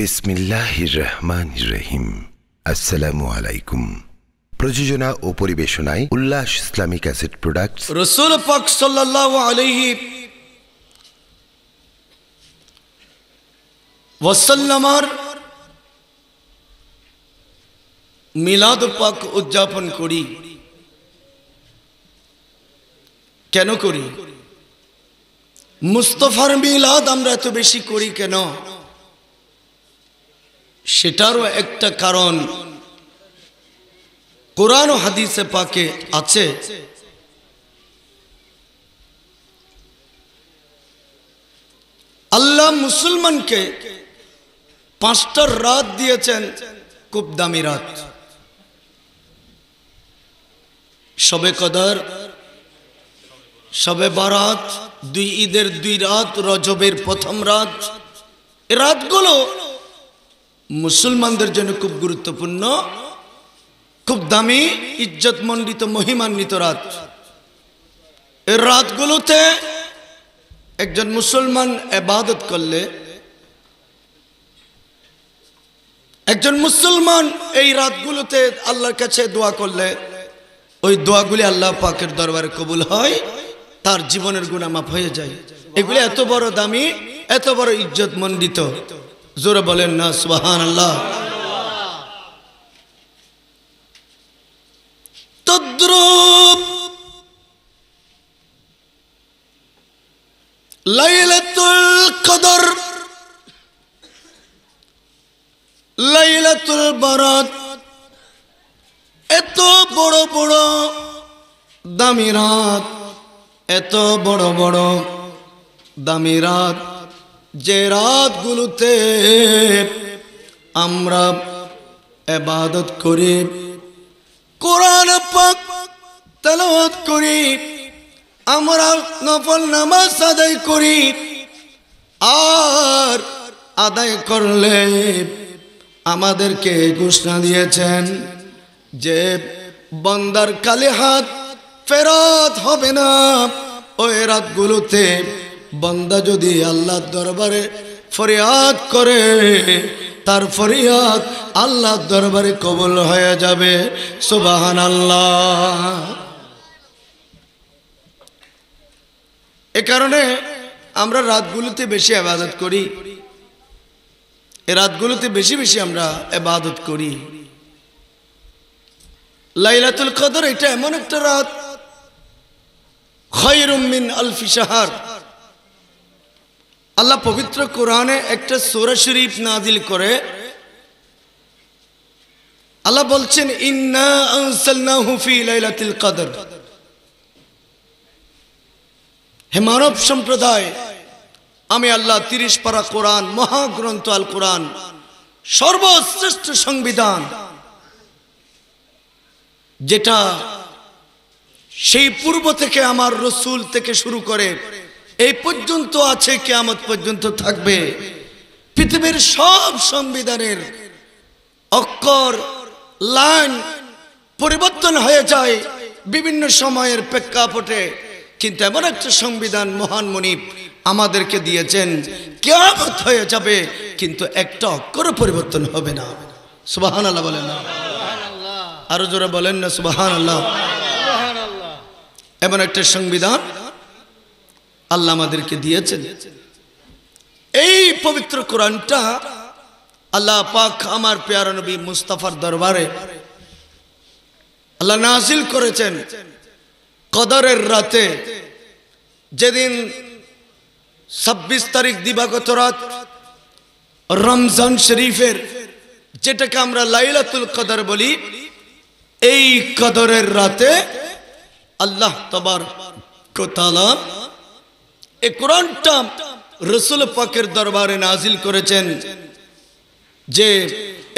বিসমিল্লাহির রহমান রহিম আসসালামু আলাইকুম প্রযোজনা ও পরিবেশনায় উল্লাস ইসলামিক অ্যাসেট রসুল পাক সাল্লাল্লাহু আলাইহি ওয়াসাল্লামার মিলাদ পাক উদযাপন করি কেন করি মুস্তফার মিলাদ আমরা এত বেশি করি কেন সেটারও একটা কারণ কোরআন হাদিসে পাকে আছে আল্লাহ মুসলমানকে পাঁচটার রাত দিয়েছেন খুব দামি রাত সবে কদর সবে বারাত দুই ঈদের দুই রাত রজবের প্রথম রাত রাতগুলো মুসলমানদের জন্য খুব গুরুত্বপূর্ণ খুব দামি ইজ্জত মন্ডিত মহিমান্বিত রাত এর রাতগুলোতে একজন মুসলমান এবাদত করলে একজন মুসলমান এই রাতগুলোতে আল্লাহর কাছে দোয়া করলে ওই দোয়াগুলি আল্লাহ পাকের দরবারে কবুল হয় তার জীবনের গুণামাপ হয়ে যায় এগুলি এত বড় দামি এত বড় ইজ্জত মণ্ডিত জোরে বলেন না সুবাহান আল্লাহ তদ্রুপ লাইলাতুল কদর লাইলাতুল বরাত এত বড় বড় দামি রাত এত বড় বড় দামি রাত যে রাতগুলোতে আমরা এবাদত করি কোরআন পাক করি আমরা নফল নামাজ আদায় করি আর আদায় করলে আমাদেরকে ঘোষণা দিয়েছেন যে বন্দার কালে হাত ফেরত হবে না ওই রাতগুলোতে বন্দা যদি আল্লাহর দরবারে ফরিয়াদ করে তার ফরিয়াদ আল্লাহর দরবারে কবল হয়ে যাবে সুবাহান আল্লাহ এ কারণে আমরা রাতগুলোতে বেশি আবাদত করি এ রাতগুলোতে বেশি বেশি আমরা আবাদত করি লাইলাতুল কদর এটা এমন একটা রাত খয়রুম আলফি সাহার আল্লাহ পবিত্র কোরআনে একটা সোরা শরীফ নাজিল করে আল্লাহ বলছেন লাইলাতুল হে মানব সম্প্রদায় আমি আল্লাহ তিরিশ পারা কোরআন মহাগ্রন্থ আল কোরআন সর্বশ্রেষ্ঠ সংবিধান যেটা সেই পূর্ব থেকে আমার রসুল থেকে শুরু করে এই পর্যন্ত আছে কেয়ামত পর্যন্ত থাকবে পৃথিবীর সব সংবিধানের অক্ষর লাইন পরিবর্তন হয়ে যায় বিভিন্ন সময়ের প্রেক্ষাপটে কিন্তু এমন একটা সংবিধান মহান মনিপ আমাদেরকে দিয়েছেন কেয়ামত হয়ে যাবে কিন্তু একটা অক্ষরও পরিবর্তন হবে না সুবাহান আল্লাহ বলেন না আরো জোরে বলেন না সুবাহান আল্লাহ এমন একটা সংবিধান আল্লাহ আমাদেরকে দিয়েছেন এই পবিত্র কোরআনটা আল্লাহ পাক আমার পেয়ারা নবী মুস্তাফার দরবারে আল্লাহ নাজিল করেছেন কদরের রাতে যেদিন ছাব্বিশ তারিখ দিবাগত রাত রমজান শরীফের যেটাকে আমরা লাইলাতুল কদর বলি এই কদরের রাতে আল্লাহ তবার কোতালা এ কোরআনটা রসুল পাকের দরবারে নাজিল করেছেন যে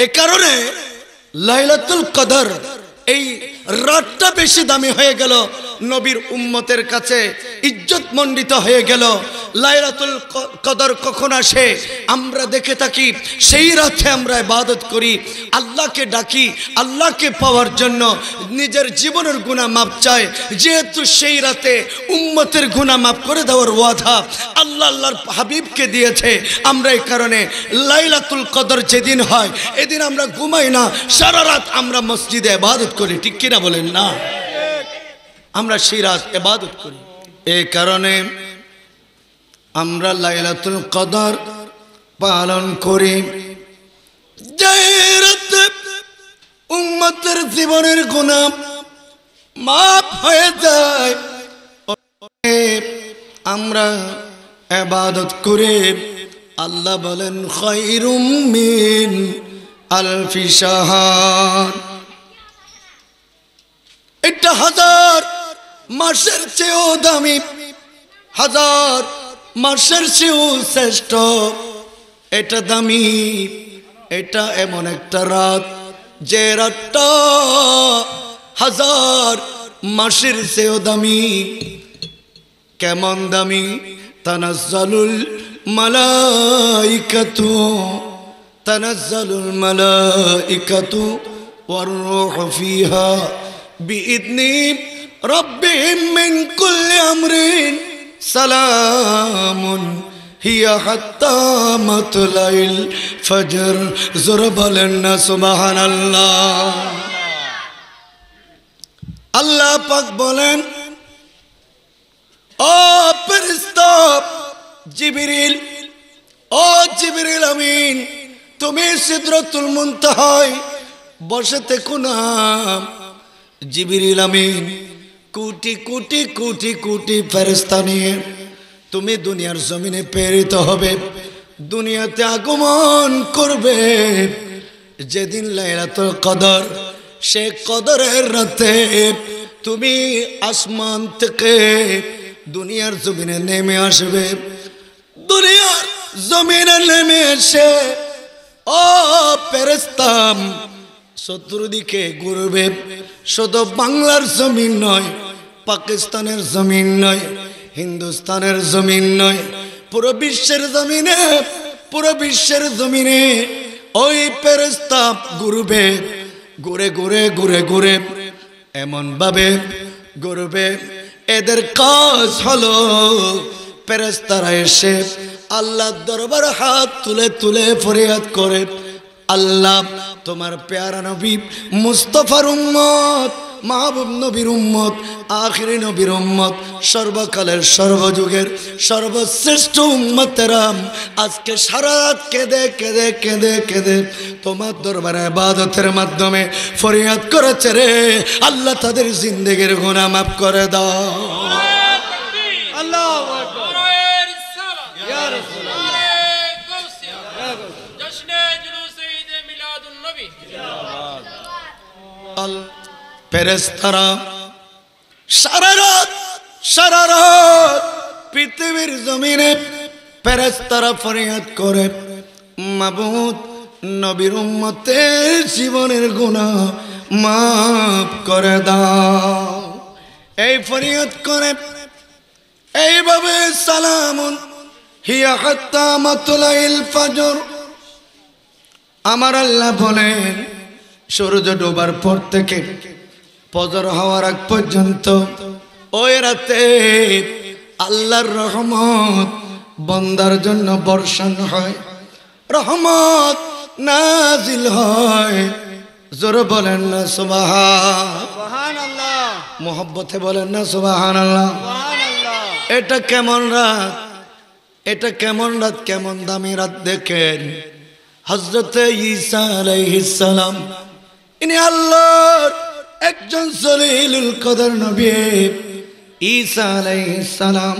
এ কারণে লাইলাতুল কদর এই রাতটা বেশি দামি হয়ে গেল নবীর উম্মতের কাছে ইজ্জত মণ্ডিত হয়ে গেল লাইরাতুল কদর কখন আসে আমরা দেখে থাকি সেই রাতে আমরা ইবাদত করি আল্লাহকে ডাকি আল্লাহকে পাওয়ার জন্য নিজের জীবনের গুণা মাপ চায় যেহেতু সেই রাতে উম্মতের গুণা মাপ করে দেওয়ার ওয়াধা আল্লাহ আল্লাহর হাবিবকে দিয়েছে আমরা এই কারণে লাইলাতুল কদর যেদিন হয় এদিন আমরা ঘুমাই না সারা রাত আমরা মসজিদে ইবাদত করি ঠিক কি কিনা বলেন না আমরা সেই রাত এবাদত করি এ কারণে আমরা লাইলাতুল কদর পালন করি উম্মতের জীবনের গুণা মাফ হয়ে যায় আমরা এবাদত করে আল্লাহ বলেন আলফি সাহা এটা হাজার মাসের চেয়েও দামি হাজার মাসের চেয়েও শ্রেষ্ঠ এটা দামি এটা এমন একটা রাত যে রাতটা হাজার মাসের চেয়েও দামি কেমন দামি তানাজ্জালুল মালাইকাতু তানাজ্জালুল মালাইকাতু ওয়ার ফিহা بإذن ربهم من كل أمر سلام هي حتى مطلع الفجر زرب لنا سبحان الله আল্লাহ পাক বলেন ও ফেরেশতা জিবরিল ও জিবরিল আমিন তুমি সিদরাতুল মুনতাহায় বসে থেকো কোটি কোটি কোটি কোটি নিয়ে তুমি দুনিয়ার জমিনে প্রেরিত হবে দুনিয়াতে আগমন করবে যেদিন লাইলাতুল কদর সে কদরের রাতে তুমি আসমান থেকে দুনিয়ার জমিনে নেমে আসবে দুনিয়ার জমিনে নেমে এসে ও পেরেস্তাম শত্রুদিকে গুরুবে শুধু বাংলার জমিন নয় পাকিস্তানের জমিন নয় হিন্দুস্তানের জমিন নয় পুরো বিশ্বের জমিনে পুরো বিশ্বের জমিনে ওই পেরেস্তা গুরুবে ঘুরে ঘুরে ঘুরে ঘুরে এমনভাবে গুরুবে এদের কাজ হলো পেরেস্তারা এসে আল্লাহ দরবার হাত তুলে তুলে ফরিয়াদ করে আল্লাহ তোমার প্যারা নবী মুস্তফার উম্মত মাহবুব নবীর উম্মত আখিরি নবীর উম্মত সর্বকালের সর্বযুগের সর্বশ্রেষ্ঠ উম্মতেরাম আজকে সারা রাত কেঁদে কেঁদে কেঁদে কেঁদে তোমার দরবারে বাদতের মাধ্যমে ফরিয়াদ করেছে রে আল্লাহ তাদের জিন্দেগির গুণা মাফ করে দাও আল ফেরেস্তারা সারা রাত সারা রাত পৃথিবীর জমিনে পেরেস্তারা ফরিয়াদ করে মাবুদ নবীর উম্মতে জীবনের গুনাহ মাফ করে দাও এই ফরিয়াদ করে এইভাবে সালামুন হিয়া হাত্তা মাতুলাইল ফজর আমার আল্লাহ বলেন সূর্য ডোবার পর থেকে পজর হওয়ার আগ পর্যন্ত ওই রাতে আল্লাহর রহমত বন্দার জন্য বর্ষণ হয় রহমত নাজিল হয় জোর বলেন না সুবাহান মোহব্বতে বলেন না সুবাহান আল্লাহ এটা কেমন রাত এটা কেমন রাত কেমন দামি রাত দেখেন হজরত ইসা আলাইহিস সালাম ইনি আল্লাহর একজন জলিলুল কদর নবী ঈসা আলাইহিস সালাম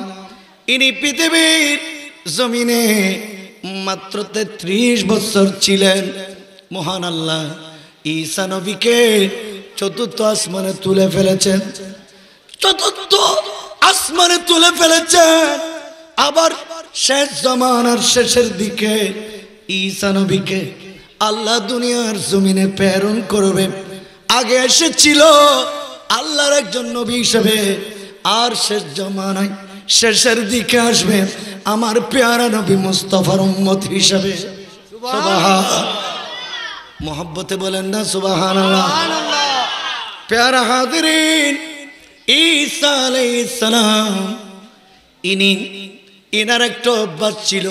ইনি পৃথিবীর জমিনে মাত্র তেত্রিশ বছর ছিলেন মহান আল্লাহ ঈসা নবীকে চতুর্থ আসমানে তুলে ফেলেছেন চতুর্থ আসমানে তুলে ফেলেছেন আবার শেষ জামানার শেষের দিকে ঈসা নবীকে আল্লাহ দুনিয়ার জমিনে প্রেরণ করবে আগে এসেছিল আল্লাহর একজন নবী হিসেবে আর শেষ জমানায় শেষের দিকে আসবে আমার পেয়ারা নবী মুস্তফার উম্মত হিসাবে মোহাব্বতে বলেন না সুবাহান পেয়ারা হাদিন ঈসা সালাম ইনি ইনার একটা অভ্যাস ছিল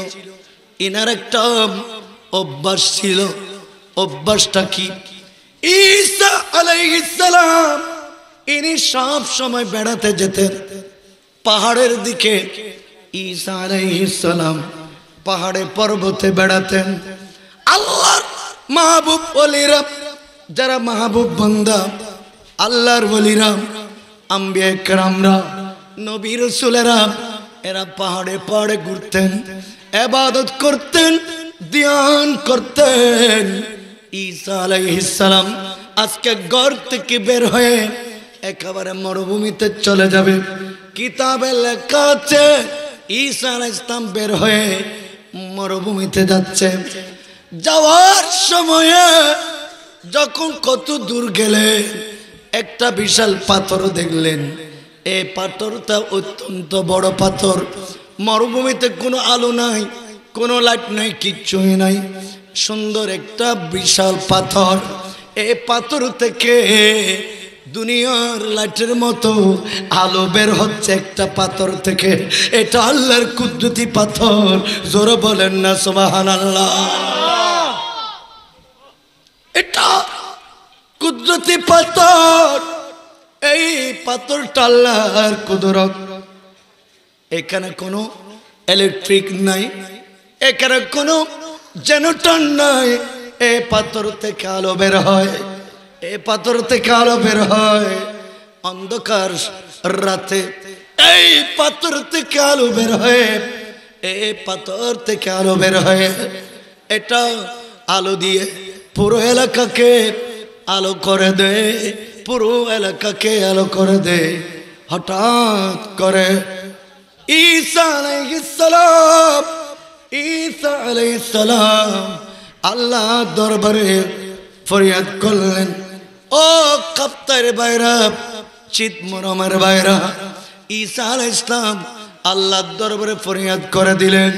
ইনার একটা অভ্যাস ছিল অভ্যাসটা কি ঈসা আলাইসালাম ইনি সব সময় বেড়াতে যেতেন পাহাড়ের দিকে ঈসা আলাইসালাম পাহাড়ে পর্বতে বেড়াতেন আল্লাহর মাহবুব অলিরা যারা মাহবুব বন্দা আল্লাহর বলিরাম আম্বিয়া একরামরা নবী রসুলেরা এরা পাহাড়ে পাহাড়ে ঘুরতেন এবাদত করতেন ধ্যান করতেন ঈসা আলাইহিসালাম আজকে গড় থেকে বের হয়ে একেবারে মরুভূমিতে চলে যাবে কিতাবে লেখা আছে ঈসা আলাইসলাম বের হয়ে মরুভূমিতে যাচ্ছে যাওয়ার সময়ে যখন কত দূর গেলে একটা বিশাল পাথর দেখলেন এই পাথরটা অত্যন্ত বড় পাথর মরুভূমিতে কোনো আলো নাই কোনো লাইট নাই কিচ্ছুই নাই সুন্দর একটা বিশাল পাথর এ পাথর থেকে দুনিয়ার লাইটের মতো আলো বের হচ্ছে একটা পাথর থেকে এটা আল্লাহর কুদ্রুতি পাথর জোর বলেন না সোমাহান আল্লাহ এটা কুদরতি পাথর এই পাথরটা আল্লাহর কুদরত এখানে কোনো ইলেকট্রিক নাই একের কোনো যেন টান নাই এ পাথর থেকে আলো বের হয় এ পাথর থেকে আলো বের হয় অন্ধকার রাতে এই পাথর থেকে আলো বের হয় এ পাথর থেকে আলো বের হয় এটা আলো দিয়ে পুরো এলাকাকে আলো করে দে পুরো এলাকাকে আলো করে দে হঠাৎ করে ঈসা আলাইহিস সালাম ঈসা সালাম আল্লাহ দরবারে ফরিয়াদ করলেন ও কাপ্তার বাইরা মরমের বাইরা ঈসা আল ইসলাম আল্লাহর দরবারে ফরিয়াদ করে দিলেন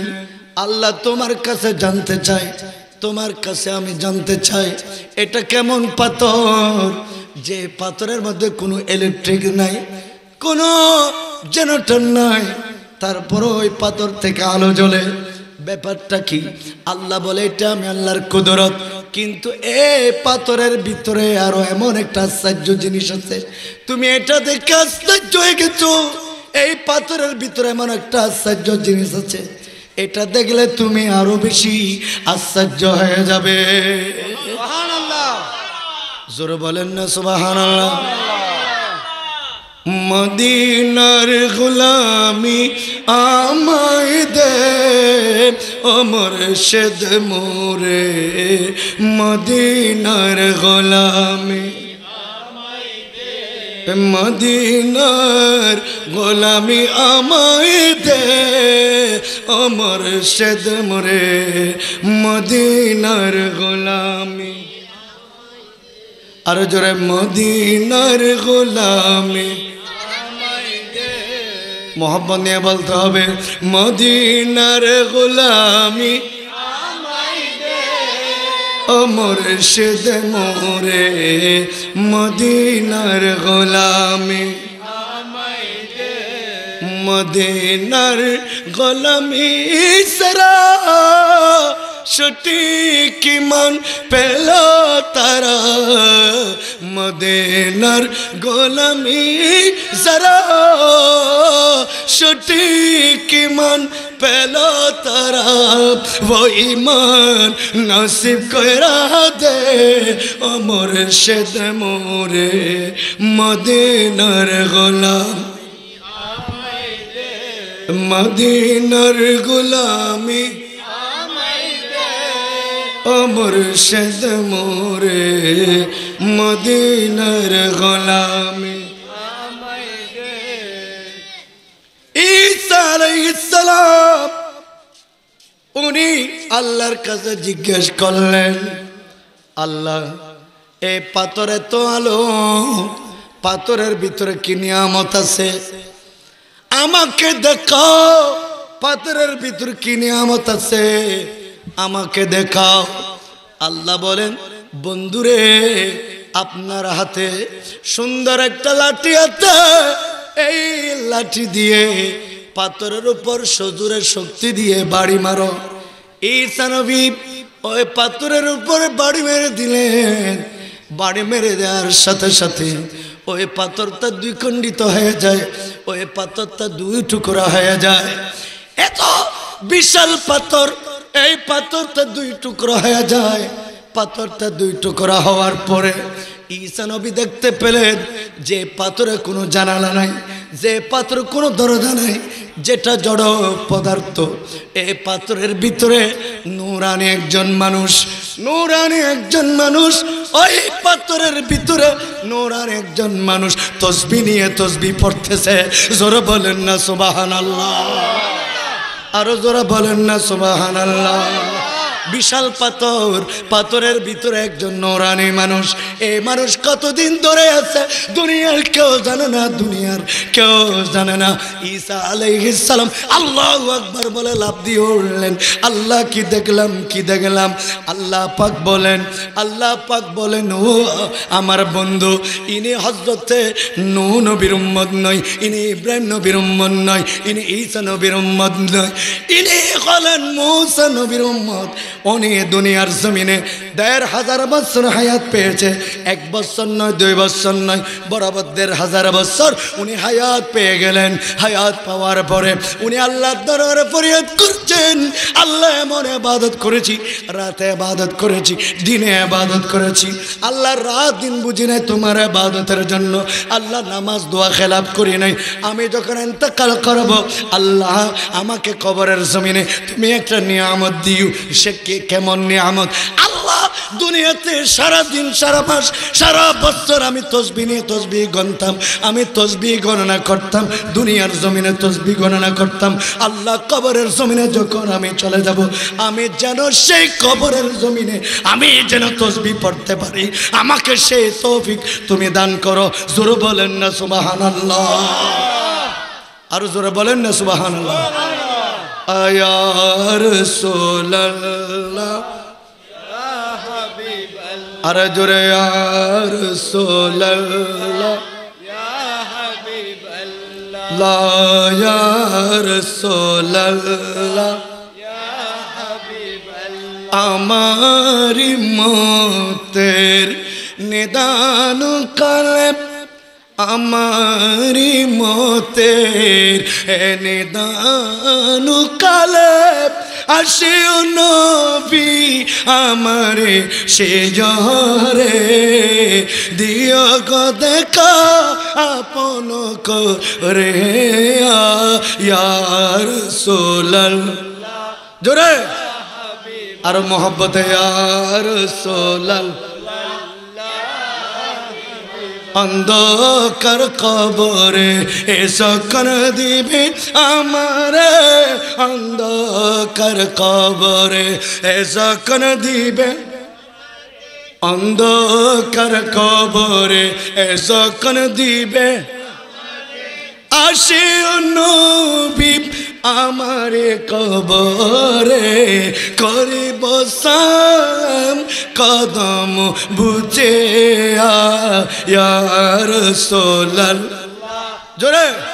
আল্লাহ তোমার কাছে জানতে চাই তোমার কাছে আমি জানতে চাই এটা কেমন পাথর যে পাথরের মধ্যে কোনো ইলেকট্রিক নাই কোনো জেনারেটর নাই তারপরও ওই পাথর থেকে আলো জ্বলে ব্যাপারটা কি আল্লাহ বলে এটা আমি আল্লাহর কুদরত কিন্তু এ পাথরের ভিতরে আরো এমন একটা আশ্চর্য জিনিস আছে তুমি এটা দেখে আশ্চর্য হয়ে গেছো এই পাথরের ভিতরে এমন একটা আশ্চর্য জিনিস আছে এটা দেখলে তুমি আরো বেশি আশ্চর্য হয়ে যাবে জোরে বলেন না সুবাহ আল্লাহ মদিনার গোলামি আমায় দে অমর সেদ মোরে মদিনার গোলামি মদিনার গোলামি আমায় দে অমর সেদ মোরে মদিনার গোলামি আর জোরে মদিনার গোলামি মোহাম্মদ নিয়ে বলতে হবে মদিনার গোলামি অমর মুর্শিদ মোরে মদিনার গোলামি মদিনার গোলামি সরা সঠিক ইমান পেল তারা মদেনার গোলামি যারা সঠিক ইমান পেল তারা ও ইমান নসিব করা দে অমর সেদ মোরে মদেনার গোলাম মদিনার গোলামি ও মুর্শদ মোরে মদিনার গোলামে ইসালাম উনি আল্লাহর কাছে জিজ্ঞেস করলেন আল্লাহ এ পাথরে তো আলো পাথরের ভিতরে কি নিয়ামত আছে আমাকে দেখো পাথরের ভিতরে কি নিয়ামত আছে আমাকে দেখাও আল্লাহ বলেন বন্ধুরে আপনার হাতে সুন্দর একটা লাঠি আছে এই লাঠি দিয়ে পাথরের উপর সজুরের শক্তি দিয়ে বাড়ি মারো এই সানবী ওই পাথরের উপরে বাড়ি মেরে দিলেন বাড়ি মেরে দেওয়ার সাথে সাথে ওই পাথরটা দুই খণ্ডিত হয়ে যায় ওই পাথরটা দুই টুকরা হয়ে যায় এত বিশাল পাথর এই পাথরটা দুই টুকরো হয়ে যায় পাথরটা দুই টুকরা হওয়ার পরে ঈসা নবী দেখতে পেলেন যে পাথরে কোনো জানালা নাই যে পাথর কোনো দরজা নাই যেটা জড় পদার্থ এ পাথরের ভিতরে নুরানি একজন মানুষ নুরানি একজন মানুষ ওই পাথরের ভিতরে নুরানি একজন মানুষ তসবি নিয়ে তসবি পড়তেছে জোরে বলেন না সুবাহান আল্লাহ আরো জোরা বলেন না সুবাহান আল্লাহ বিশাল পাথর পাথরের ভিতরে একজন নোরানি মানুষ এই মানুষ কতদিন ধরে আছে দুনিয়ার কেউ জানে না দুনিয়ার কেউ জানে না ঈসা আলাইসালাম আল্লাহ আকবর বলে লাভ দিয়ে উঠলেন আল্লাহ কি দেখলাম কি দেখলাম আল্লাহ পাক বলেন আল্লাহ পাক বলেন ও আমার বন্ধু ইনি হজরতে নু নবীর উম্মদ নয় ইনি ইব্রাহিম নবীর উম্মদ নয় ইনি ঈসা নবীর উম্মদ নয় ইনি হলেন মৌসা নবীর উম্মদ উনি দুনিয়ার জমিনে দেড় হাজার বছর হায়াত পেয়েছে এক বছর নয় দুই বছর নয় বরাবর দেড় হাজার বছর উনি হায়াত পেয়ে গেলেন হায়াত পাওয়ার পরে উনি আল্লাহ দরবারে ফরিয়াদ করছেন আল্লাহ মনে আবাদত করেছি রাতে আবাদত করেছি দিনে আবাদত করেছি আল্লাহ রাত দিন বুঝি নাই তোমার আবাদতের জন্য আল্লাহ নামাজ দোয়া খেলাপ করি নাই আমি যখন এতেকাল করব আল্লাহ আমাকে কবরের জমিনে তুমি একটা নিয়ামত দিও সে কে দেখে কেমন নিয়ামত আল্লাহ দুনিয়াতে সারা দিন সারা মাস সারা বছর আমি তসবি নিয়ে তসবি গণতাম আমি তসবি গণনা করতাম দুনিয়ার জমিনে তসবি গণনা করতাম আল্লাহ কবরের জমিনে যখন আমি চলে যাব আমি যেন সেই কবরের জমিনে আমি যেন তসবি পড়তে পারি আমাকে সেই তৌফিক তুমি দান করো জোর বলেন না সুবাহান আল্লাহ আরো জোরে বলেন না সুবাহান আল্লাহ अयार सोल्ला अरे जुरे यार सोल्ला ला यार सोल्ला আমারি মতের নিদান করে আমারি মতের এনে দানু কালে আসে নবী আমার সে জহরে দিয় গো দেখা আপন করে ইয়ার সোলাল জোরে আর মোহব্বত ইয়ার সোলাল অন্ধকার কবরে এসো কর দিবে আমার অন্ধকার কবরে এসো কর দিবে অন্ধকার কবরে এসো কর দিবে আসে নবী আমার কবরে করে বসাম কদম বুঝে আর সোলাল জোরে